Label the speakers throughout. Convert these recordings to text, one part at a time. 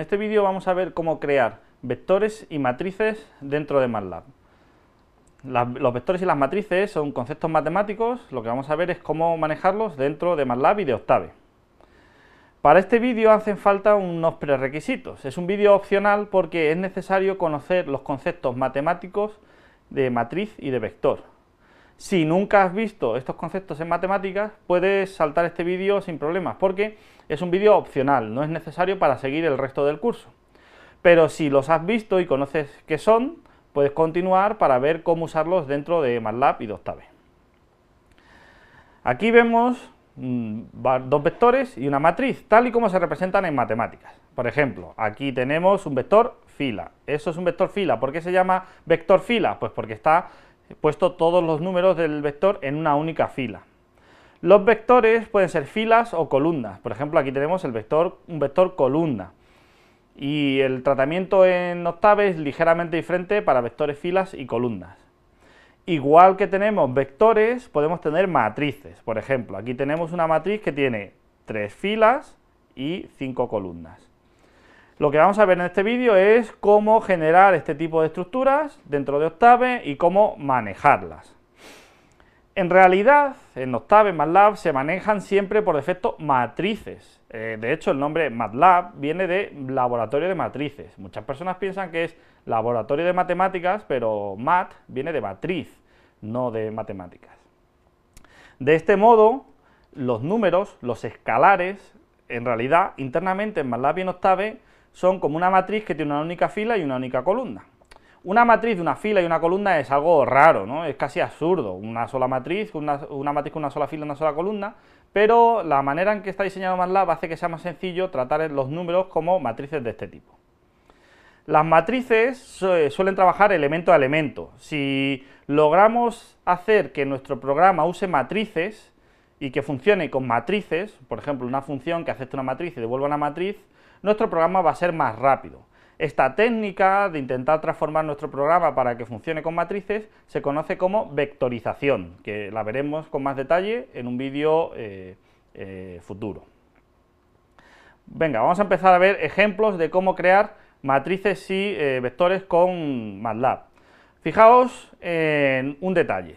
Speaker 1: En este vídeo vamos a ver cómo crear vectores y matrices dentro de MATLAB. los vectores y las matrices son conceptos matemáticos, lo que vamos a ver es cómo manejarlos dentro de MATLAB y de Octave. Para este vídeo hacen falta unos prerequisitos. Es un vídeo opcional porque es necesario conocer los conceptos matemáticos de matriz y de vector. Si nunca has visto estos conceptos en matemáticas, puedes saltar este vídeo sin problemas, porque es un vídeo opcional, no es necesario para seguir el resto del curso. Pero si los has visto y conoces qué son, puedes continuar para ver cómo usarlos dentro de MATLAB y DOCTAVE Octave. Aquí vemos mm, dos vectores y una matriz, tal y como se representan en matemáticas. Por ejemplo, aquí tenemos un vector fila. Eso es un vector fila. ¿Por qué se llama vector fila? Pues porque está puesto todos los números del vector en una única fila. Los vectores pueden ser filas o columnas. Por ejemplo, aquí tenemos el vector, un vector columna. Y el tratamiento en octave es ligeramente diferente para vectores filas y columnas. Igual que tenemos vectores, podemos tener matrices. Por ejemplo, aquí tenemos una matriz que tiene tres filas y cinco columnas. Lo que vamos a ver en este vídeo es cómo generar este tipo de estructuras dentro de Octave y cómo manejarlas. En realidad, en Octave, en MATLAB se manejan siempre por defecto matrices. Eh, de hecho, el nombre MATLAB viene de laboratorio de matrices. Muchas personas piensan que es laboratorio de matemáticas, pero MAT viene de matriz, no de matemáticas. De este modo, los números, los escalares, en realidad, internamente en MATLAB y en Octave, son como una matriz que tiene una única fila y una única columna. Una matriz de una fila y una columna es algo raro, ¿no? Es casi absurdo. Una sola matriz, una, una matriz con una sola fila y una sola columna, pero la manera en que está diseñado MATLAB hace que sea más sencillo tratar los números como matrices de este tipo. Las matrices eh, suelen trabajar elemento a elemento. Si logramos hacer que nuestro programa use matrices y que funcione con matrices, por ejemplo, una función que acepte una matriz y devuelva una matriz, nuestro programa va a ser más rápido. Esta técnica de intentar transformar nuestro programa para que funcione con matrices se conoce como vectorización, que la veremos con más detalle en un vídeo eh, eh, futuro. Venga, vamos a empezar a ver ejemplos de cómo crear matrices y eh, vectores con MATLAB. Fijaos en un detalle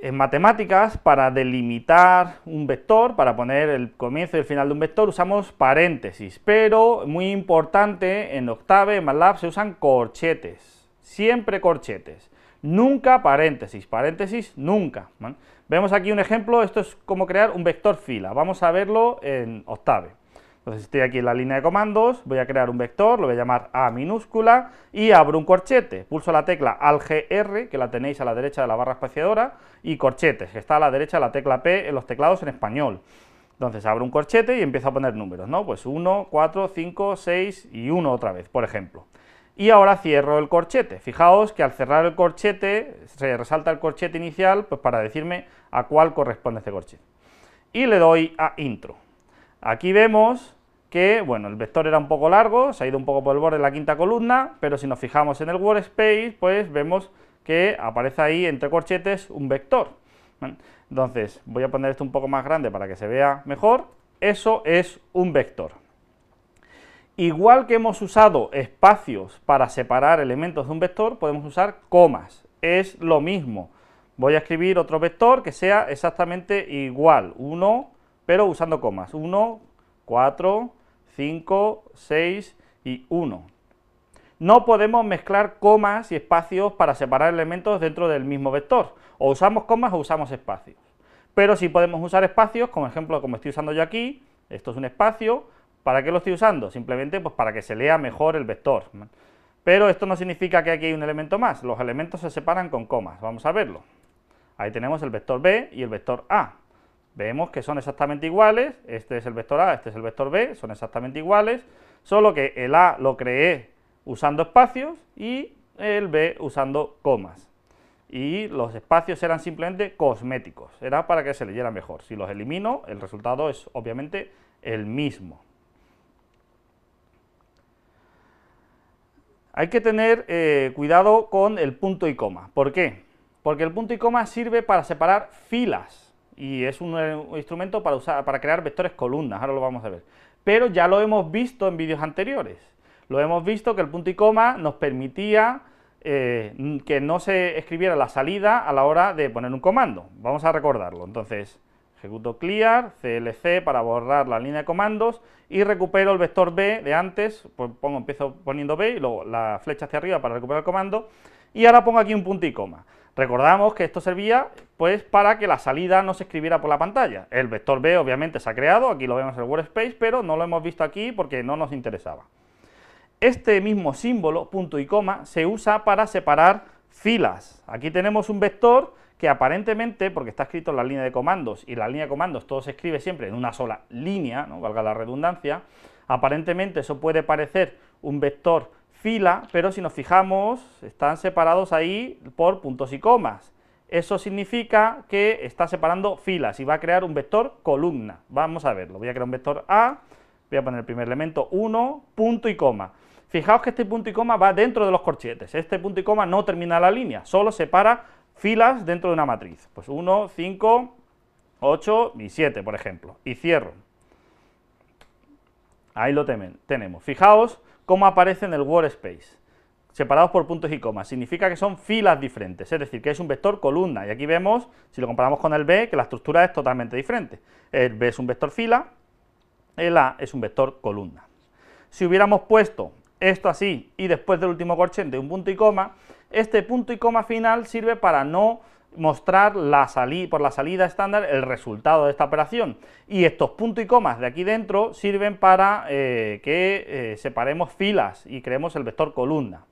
Speaker 1: en matemáticas, para delimitar un vector, para poner el comienzo y el final de un vector, usamos paréntesis, pero muy importante, en Octave, en MATLAB, se usan corchetes, siempre corchetes, nunca paréntesis, paréntesis nunca. Vemos aquí un ejemplo, esto es como crear un vector fila, vamos a verlo en Octave. Entonces estoy aquí en la línea de comandos, voy a crear un vector, lo voy a llamar A minúscula y abro un corchete. Pulso la tecla ALGR, que la tenéis a la derecha de la barra espaciadora, y corchetes, que está a la derecha de la tecla P en los teclados en español. Entonces abro un corchete y empiezo a poner números, ¿no? Pues 1, 4, 5, 6 y 1 otra vez, por ejemplo. Y ahora cierro el corchete. Fijaos que al cerrar el corchete, se resalta el corchete inicial pues para decirme a cuál corresponde este corchete. Y le doy a intro. Aquí vemos que, bueno, el vector era un poco largo, se ha ido un poco por el borde de la quinta columna, pero si nos fijamos en el workspace, pues vemos que aparece ahí entre corchetes un vector. entonces, voy a poner esto un poco más grande para que se vea mejor. Eso es un vector. Igual que hemos usado espacios para separar elementos de un vector, podemos usar comas. Es lo mismo. Voy a escribir otro vector que sea exactamente igual, 1, pero usando comas. 1, 4, 5, 6 y 1. No podemos mezclar comas y espacios para separar elementos dentro del mismo vector. O usamos comas o usamos espacios. Pero sí podemos usar espacios, como ejemplo, como estoy usando yo aquí, esto es un espacio, ¿para qué lo estoy usando? Simplemente pues, para que se lea mejor el vector. Pero esto no significa que aquí hay un elemento más, los elementos se separan con comas, vamos a verlo. Ahí tenemos el vector B y el vector A. Vemos que son exactamente iguales, este es el vector A, este es el vector B, son exactamente iguales, solo que el A lo creé usando espacios y el B usando comas. Y los espacios eran simplemente cosméticos, era para que se leyera mejor. Si los elimino, el resultado es obviamente el mismo. Hay que tener eh, cuidado con el punto y coma. ¿Por qué? Porque el punto y coma sirve para separar filas y es un instrumento para, usar, para crear vectores columnas, ahora lo vamos a ver. Pero ya lo hemos visto en vídeos anteriores. Lo hemos visto que el punto y coma nos permitía eh, que no se escribiera la salida a la hora de poner un comando. Vamos a recordarlo. Entonces, ejecuto clear, clc para borrar la línea de comandos y recupero el vector b de antes, pues pongo, empiezo poniendo b y luego la flecha hacia arriba para recuperar el comando y ahora pongo aquí un punto y coma. Recordamos que esto servía pues para que la salida no se escribiera por la pantalla. El vector B obviamente se ha creado, aquí lo vemos en el workspace, pero no lo hemos visto aquí porque no nos interesaba. Este mismo símbolo, punto y coma, se usa para separar filas. Aquí tenemos un vector que aparentemente, porque está escrito en la línea de comandos, y la línea de comandos todo se escribe siempre en una sola línea, ¿no? valga la redundancia, aparentemente eso puede parecer un vector fila, pero si nos fijamos, están separados ahí por puntos y comas. Eso significa que está separando filas y va a crear un vector columna. Vamos a verlo. Voy a crear un vector A, voy a poner el primer elemento 1, punto y coma. Fijaos que este punto y coma va dentro de los corchetes. Este punto y coma no termina la línea, solo separa filas dentro de una matriz. Pues 1, 5, 8 y 7, por ejemplo. Y cierro. Ahí lo tenemos. Fijaos como aparece en el workspace, separados por puntos y comas. Significa que son filas diferentes, es decir, que es un vector columna. Y aquí vemos, si lo comparamos con el B, que la estructura es totalmente diferente. El B es un vector fila, el A es un vector columna. Si hubiéramos puesto esto así y después del último corchete un punto y coma, este punto y coma final sirve para no mostrar la por la salida estándar el resultado de esta operación. Y estos puntos y comas de aquí dentro sirven para eh, que eh, separemos filas y creemos el vector columna.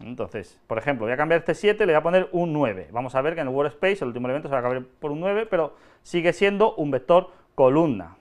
Speaker 1: Entonces, por ejemplo, voy a cambiar este 7, le voy a poner un 9. Vamos a ver que en el workspace el último elemento se va a cambiar por un 9, pero sigue siendo un vector columna.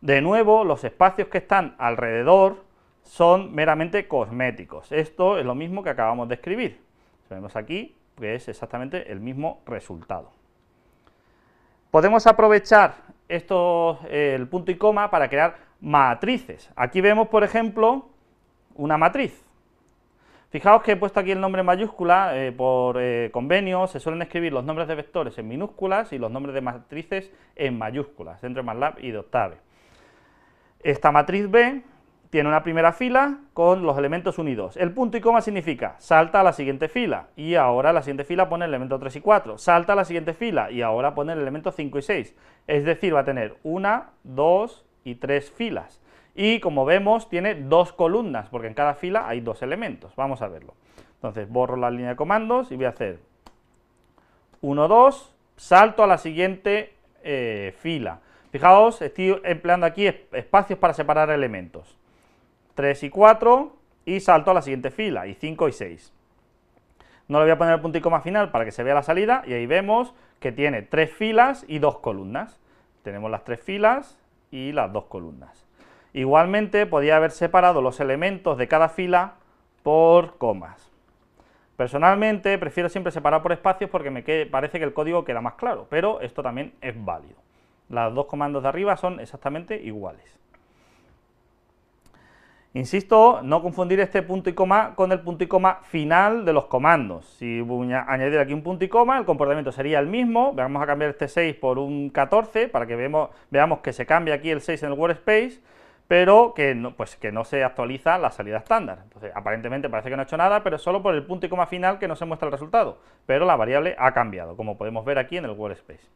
Speaker 1: De nuevo, los espacios que están alrededor son meramente cosméticos. Esto es lo mismo que acabamos de escribir. vemos aquí, que es exactamente el mismo resultado. Podemos aprovechar esto, eh, el punto y coma para crear matrices. Aquí vemos, por ejemplo, una matriz. Fijaos que he puesto aquí el nombre en mayúscula, eh, por eh, convenio se suelen escribir los nombres de vectores en minúsculas y los nombres de matrices en mayúsculas, entre de MATLAB y de Octave. Esta matriz B tiene una primera fila con los elementos unidos. El punto y coma significa salta a la siguiente fila y ahora la siguiente fila pone el elemento 3 y 4. Salta a la siguiente fila y ahora pone el elemento 5 y 6. Es decir, va a tener una, dos y tres filas. Y como vemos, tiene dos columnas, porque en cada fila hay dos elementos. Vamos a verlo. Entonces, borro la línea de comandos y voy a hacer 1, 2, salto a la siguiente eh, fila. Fijaos, estoy empleando aquí espacios para separar elementos. 3 y 4 y salto a la siguiente fila, y 5 y 6. No le voy a poner el punto final para que se vea la salida y ahí vemos que tiene tres filas y dos columnas. Tenemos las tres filas y las dos columnas. Igualmente podía haber separado los elementos de cada fila por comas. Personalmente prefiero siempre separar por espacios porque me parece que el código queda más claro, pero esto también es válido. Las dos comandos de arriba son exactamente iguales. Insisto, no confundir este punto y coma con el punto y coma final de los comandos. Si voy añadir aquí un punto y coma, el comportamiento sería el mismo. Vamos a cambiar este 6 por un 14 para que veamos, veamos que se cambia aquí el 6 en el workspace, pero que no, pues que no se actualiza la salida estándar. aparentemente parece que no ha hecho nada, pero solo por el punto y coma final que no se muestra el resultado. Pero la variable ha cambiado, como podemos ver aquí en el workspace.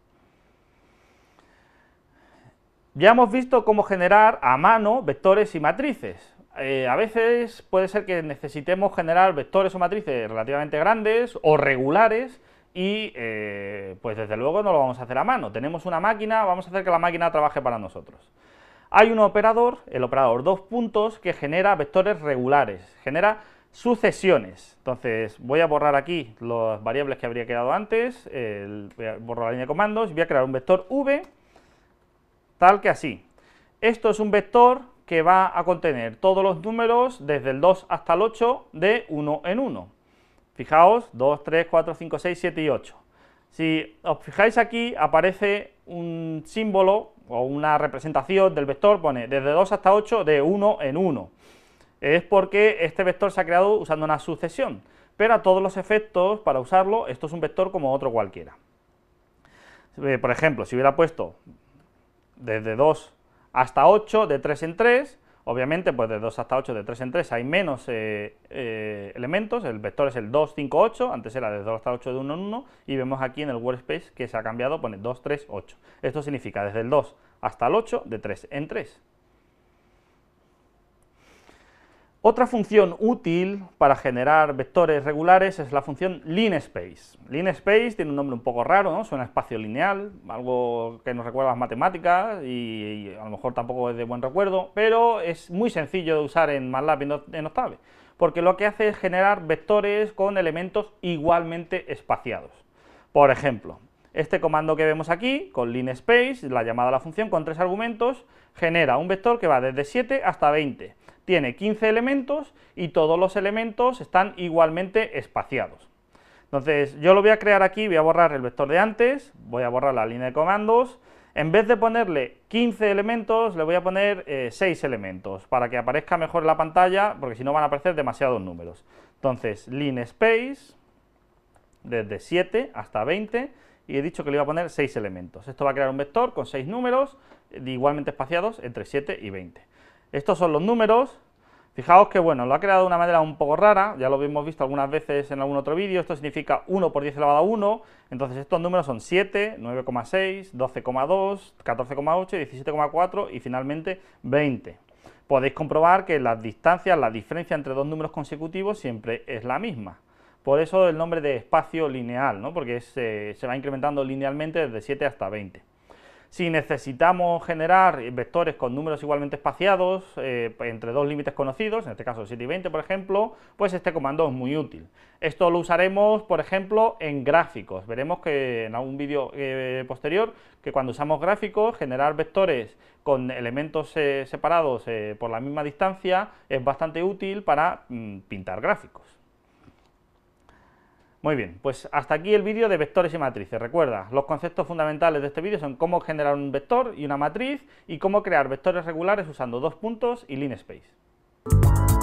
Speaker 1: Ya hemos visto cómo generar a mano vectores y matrices. Eh, a veces puede ser que necesitemos generar vectores o matrices relativamente grandes o regulares y eh, pues desde luego no lo vamos a hacer a mano. Tenemos una máquina, vamos a hacer que la máquina trabaje para nosotros. Hay un operador, el operador dos puntos, que genera vectores regulares, genera sucesiones. Entonces voy a borrar aquí las variables que habría quedado antes, el, voy a borrar la línea de comandos, y voy a crear un vector v, tal que así. Esto es un vector que va a contener todos los números desde el 2 hasta el 8 de 1 en 1. Fijaos, 2, 3, 4, 5, 6, 7 y 8. Si os fijáis aquí aparece un símbolo o una representación del vector, pone desde 2 hasta 8 de 1 en 1. Es porque este vector se ha creado usando una sucesión, pero a todos los efectos, para usarlo, esto es un vector como otro cualquiera. Eh, por ejemplo, si hubiera puesto desde 2 hasta 8 de 3 en 3, obviamente pues de 2 hasta 8 de 3 en 3 hay menos eh, eh, elementos, el vector es el 2, 5, 8, antes era de 2 hasta 8 de 1 en 1 y vemos aquí en el workspace que se ha cambiado, pone 2, 3, 8. Esto significa desde el 2 hasta el 8 de 3 en 3. Otra función útil para generar vectores regulares es la función linspace. Linspace tiene un nombre un poco raro, ¿no? suena espacio lineal, algo que nos recuerda a las matemáticas y, a lo mejor tampoco es de buen recuerdo, pero es muy sencillo de usar en MATLAB y en Octave, porque lo que hace es generar vectores con elementos igualmente espaciados. Por ejemplo, este comando que vemos aquí, con linspace, la llamada a la función con tres argumentos, genera un vector que va desde 7 hasta 20 tiene 15 elementos y todos los elementos están igualmente espaciados. Entonces yo lo voy a crear aquí, voy a borrar el vector de antes, voy a borrar la línea de comandos, en vez de ponerle 15 elementos, le voy a poner 6 eh, elementos, para que aparezca mejor en la pantalla, porque si no van a aparecer demasiados números. Entonces, line space, desde 7 hasta 20, y he dicho que le iba a poner 6 elementos. Esto va a crear un vector con 6 números, igualmente espaciados entre 7 y 20. Estos son los números. Fijaos que, bueno, lo ha creado de una manera un poco rara, ya lo hemos visto algunas veces en algún otro vídeo, esto significa 1 por 10 elevado a 1, entonces estos números son 7, 9,6, 12,2, 14,8, 17,4 y finalmente 20. Podéis comprobar que las distancias, la diferencia entre dos números consecutivos siempre es la misma. Por eso el nombre de espacio lineal, ¿no? porque se, eh, se va incrementando linealmente desde 7 hasta 20. Si necesitamos generar vectores con números igualmente espaciados eh, entre dos límites conocidos, en este caso 7 y 20 por ejemplo, pues este comando es muy útil. Esto lo usaremos, por ejemplo, en gráficos. Veremos que en algún vídeo eh, posterior que cuando usamos gráficos, generar vectores con elementos eh, separados por la misma distancia es bastante útil para mm, pintar gráficos. Muy bien, pues hasta aquí el vídeo de vectores y matrices. Recuerda, los conceptos fundamentales de este vídeo son cómo generar un vector y una matriz y cómo crear vectores regulares usando dos puntos y line space.